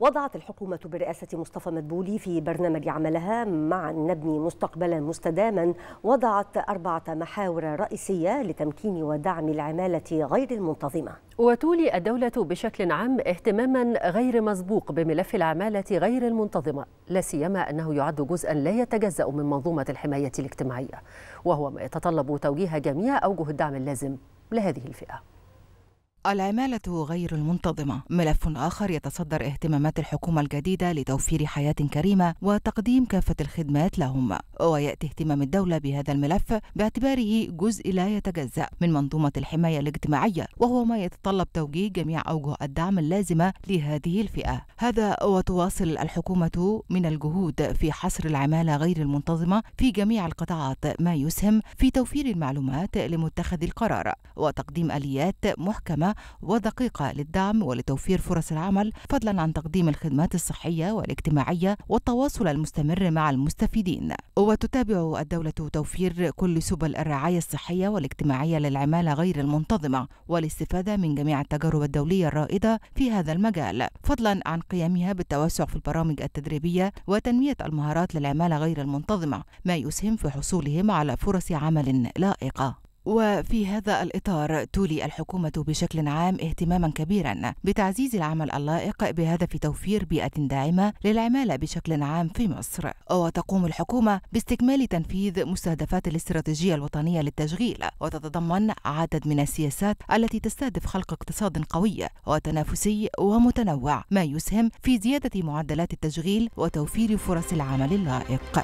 وضعت الحكومة برئاسة مصطفى مدبولي في برنامج عملها مع نبني مستقبلا مستداما وضعت أربعة محاور رئيسية لتمكين ودعم العمالة غير المنتظمة وتولي الدولة بشكل عام اهتماما غير مسبوق بملف العمالة غير المنتظمة لا سيما أنه يعد جزءا لا يتجزأ من منظومة الحماية الاجتماعية وهو ما يتطلب توجيه جميع أوجه الدعم اللازم لهذه الفئة العمالة غير المنتظمة ملف آخر يتصدر اهتمامات الحكومة الجديدة لتوفير حياة كريمة وتقديم كافة الخدمات لهم ويأتي اهتمام الدولة بهذا الملف باعتباره جزء لا يتجزأ من منظومة الحماية الاجتماعية وهو ما يتطلب توجيه جميع أوجه الدعم اللازمة لهذه الفئة هذا وتواصل الحكومة من الجهود في حصر العمالة غير المنتظمة في جميع القطاعات ما يسهم في توفير المعلومات لمتخذ القرار وتقديم آليات محكمة ودقيقة للدعم ولتوفير فرص العمل فضلا عن تقديم الخدمات الصحية والاجتماعية والتواصل المستمر مع المستفيدين وتتابع الدولة توفير كل سبل الرعاية الصحية والاجتماعية للعمالة غير المنتظمة والاستفادة من جميع التجارب الدولية الرائدة في هذا المجال فضلا عن قيامها بالتوسع في البرامج التدريبية وتنمية المهارات للعمالة غير المنتظمة ما يسهم في حصولهم على فرص عمل لائقة وفي هذا الإطار تولي الحكومة بشكل عام اهتماما كبيرا بتعزيز العمل اللائق بهدف توفير بيئة داعمة للعمالة بشكل عام في مصر وتقوم الحكومة باستكمال تنفيذ مستهدفات الاستراتيجية الوطنية للتشغيل وتتضمن عدد من السياسات التي تستهدف خلق اقتصاد قوي وتنافسي ومتنوع ما يسهم في زيادة معدلات التشغيل وتوفير فرص العمل اللائق